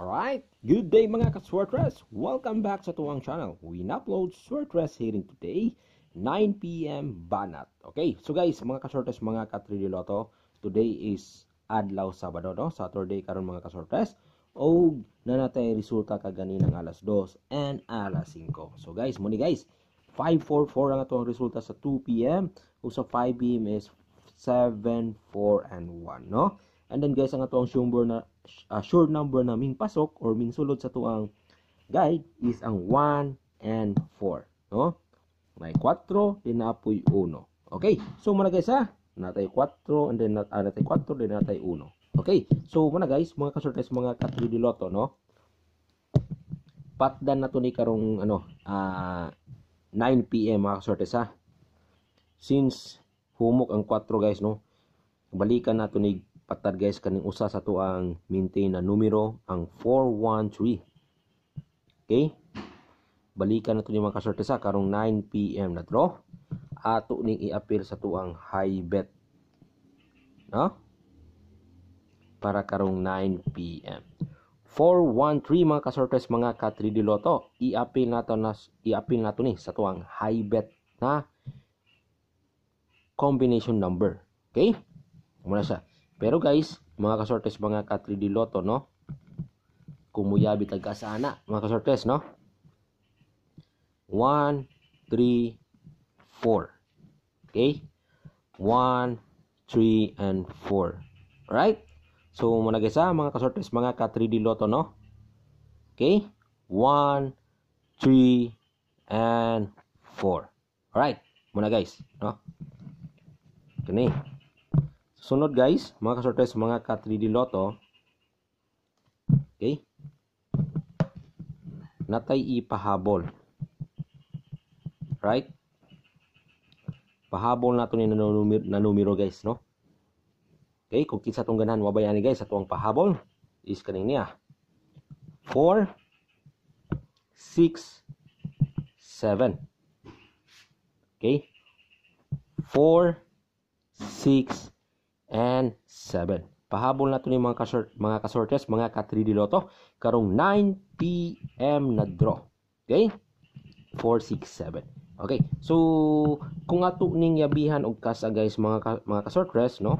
Alright, good day mga ka-Swordress! Welcome back sa tuwang channel. We upload Swordress hearing today, 9pm banat. Okay, so guys, mga ka-Swordress, mga ka-Tridiloto, today is Adlaw Sabado, no? Saturday karon mga ka-Swordress. O nanatay resulta kagani ng alas 2 and alas 5. So guys, muni guys, 544 ang atong resulta sa 2pm. O sa 5pm is 7, 4, and 1, no? And then guys, ang atong Schumbler na uh, sure number na ming pasok or ming sulod sa tuang guide is ang 1 and 4. No? May 4, din apoy 1. Okay, so muna guys ha, natay 4, and then nat ah, natay 4, din natay 1. Okay, so muna guys, mga kasurtes, mga ka Lotto, no? Patdan na to ni karong, ano, ah, uh, 9pm mga kasurtes ha. Since humok ang 4 guys, no? Balikan na to ni patad guys kaning usa sa to ang maintain na numero ang 413 okay balikan nato ni mga kasorte sa karong 9 pm na draw ato ning i-appeal sa tuang high bet no para karong 9 pm 413 mga kasortes mga ka 3D loto i-appeal nato na i-appeal nato ni sa tuang high bet na combination number okay mo na siya pero guys, mga kasortes mga ka 3D loto, no? Kumuyabi tagka sa mga kasortes, no? 1, 3, 4. Okay? 1, 3, and 4. Alright? So, muna guys mga kasortes mga ka 3D loto, no? Okay? 1, 3, and 4. Alright? Muna guys, no? Ganun eh. Sunod guys, mga kasortes, mga ka-3D Lotto. Okay? Natay ipahabol. Right? Pahabol nato ni nanumiro, numero guys, no? Okay, kung kinsa tong ganahan wabayan ni guys sa tuang pahabol is kaning niya. 4 6 7 Okay? 4 6 and 7. Pahabol na ito yung mga, kasort, mga kasortes, mga ka-3D Lotto. Karong 9 p.m. na draw. Okay? 4, 6, 7. Okay. So, kung ato ning yabihan og kasa guys, mga, ka, mga kasortres, no?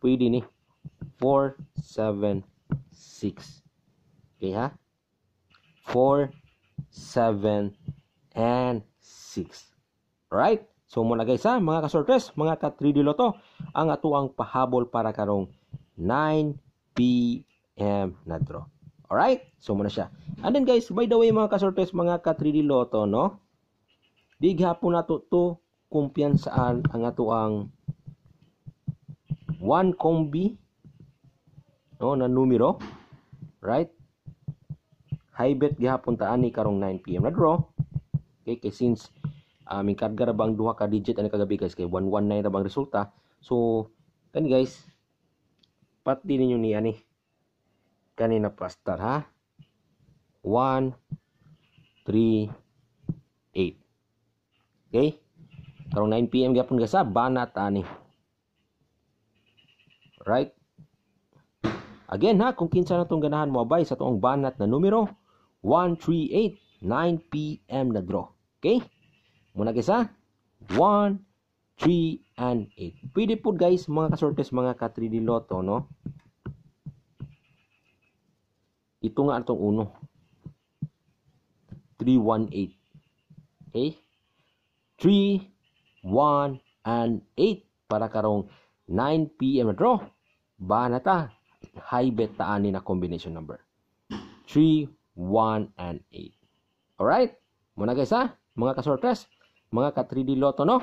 Pwede ni. 4, 7, 6. Okay ha? 4, 7, and 6. Alright? So mula guys ha, mga kasortres, mga ka-3D Loto, ang ato ang pahabol para karong 9 p.m. na draw. Alright? So muna siya. And then guys, by the way mga kasortres, mga ka-3D Loto, no? Big hapon na to to kumpiyansaan ang ato ang 1 combi no, na numero. Right? High bet gihapon taan ni karong 9 p.m. na draw. Okay, kay since uh, ah, may karga ra bang duha ka digit ani kagabi guys kay 119 ra bang resulta so kani guys pat din ninyo ni ani kanina pastar ha 1 3 8 okay karong 9 pm gyapon gasa banat ani right Again ha, kung kinsa na itong ganahan mo abay sa tuong banat na numero, 138, 9pm na draw. Okay? Muna guys ha. 1, 3, and 8. Pwede po guys mga kasortes mga ka 3D Lotto no. Ito nga itong uno. 318. Okay? 3, 1, and 8 para karong 9 p.m. na draw. Ba na ta. High bet taan ni na combination number. 3, 1, and 8. Alright? Muna guys ha, mga kasortes, kasortres mga ka 3D loto no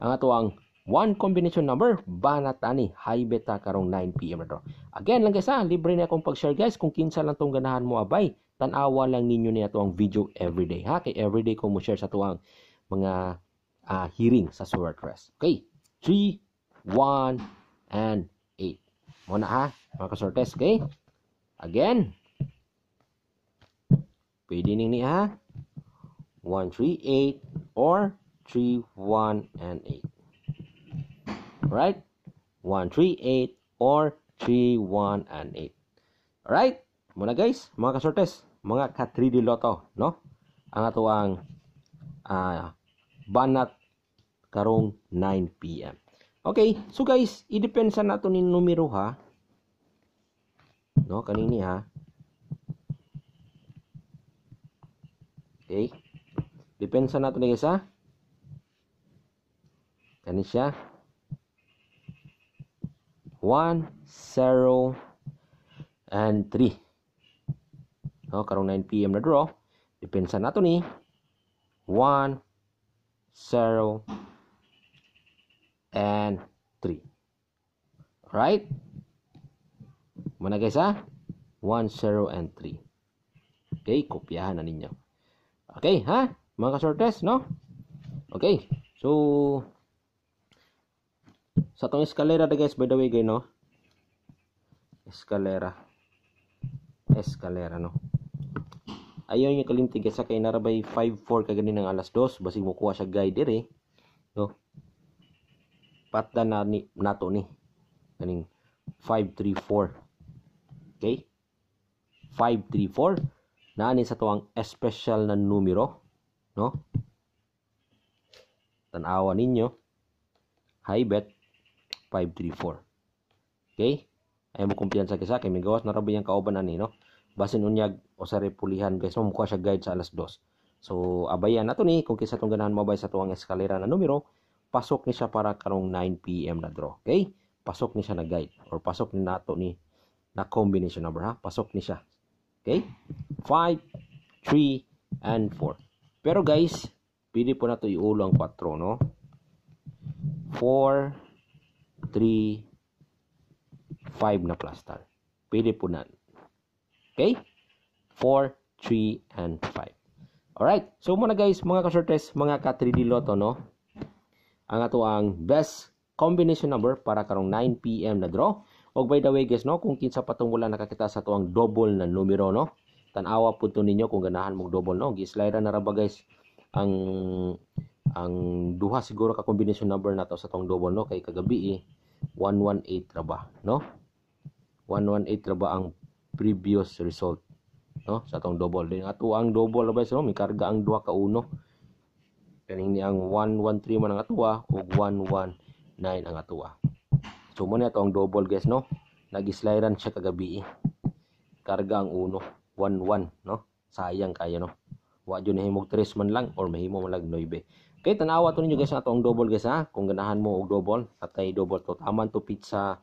ang ato ang one combination number banat ani high beta karong 9 pm na again lang guys ha libre na akong pag-share guys kung kinsa lang tong ganahan mo abay tanawa lang ninyo ni ato ang video everyday ha kay everyday ko mo share sa tuang mga uh, hearing sa WordPress okay 3 1 and 8 mo na ha mga kasortes okay again pwede ning ni ha 138 or 3 1 and 8 right 138 or 3 1 and 8 Right? muna guys mga kasortes mga ka 3D Lotto no ang ato ang uh, banat karong 9 PM okay so guys idepensa nato ni numero ha no kanini ha okay Depensa nato ni guys ha. Kani siya. 1 0 and 3. No, karong 9 PM na draw. Depensa nato ni 1 0 and 3. Right Muna guys ha. 1, 0, and 3. Okay, kopyahan na ninyo. Okay, ha? mga kasortes no okay so sa tong eskalera da guys by the way guys no eskalera eskalera no ayon yung kalimtig sa kay narabay 5-4 kagani ng alas 2 basig mo kuha siya guide dire eh. no patda na ni nato ni kaning 5-3-4 okay 5-3-4 na sa tuwang special na numero no tanawa ninyo high bet 534 okay ay mo kumpiyansa kay sa akin migawas na rabi yang kauban ani no basin unyag o sa repulihan guys mo siya guide sa alas 2 so abayan nato ni kung kisa tong ganahan mo bay sa tuwang eskalera na numero pasok ni siya para karong 9 pm na draw okay pasok ni siya na guide or pasok ni nato ni na combination number ha pasok ni siya okay 5 3 and 4 pero guys, pili po na ito iulo ang patro, no? 4, 3, 5 na plastar. Pili po na. Okay? 4, 3, and 5. Alright. So muna guys, mga ka-shortest, mga ka-3D loto, no? Ang ato ang best combination number para karong 9pm na draw. Og by the way guys, no, kung kinsa patong wala nakakita sa to ang double na numero, no? tanawa pud to ninyo kung ganahan mong double no gislide na ra ba guys ang ang duha siguro ka combination number na to sa tong double no kay kagabi eh, 118 ra ba no 118 ra ba ang previous result no sa tong double din ato ang double guys no so may karga ang duha ka uno kaning ni ang 113 man ang atoa ug 119 ang atoa so mo ni ato ang double guys no nagislayran siya kagabi eh. karga ang uno 1-1 no sayang kayo no wa jud nahimog tres man lang or mahimo man lang 9 okay tanawa to ninyo guys na atong double guys ha kung ganahan mo og double atay double to taman to pizza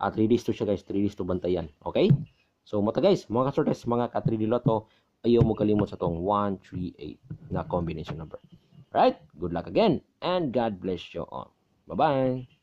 at ah, 3 days to siya guys 3 days to bantayan okay so mata guys mga ka kasortes mga ka 3 d loto ayo mo kalimot sa tong 138 na combination number right good luck again and god bless you all bye bye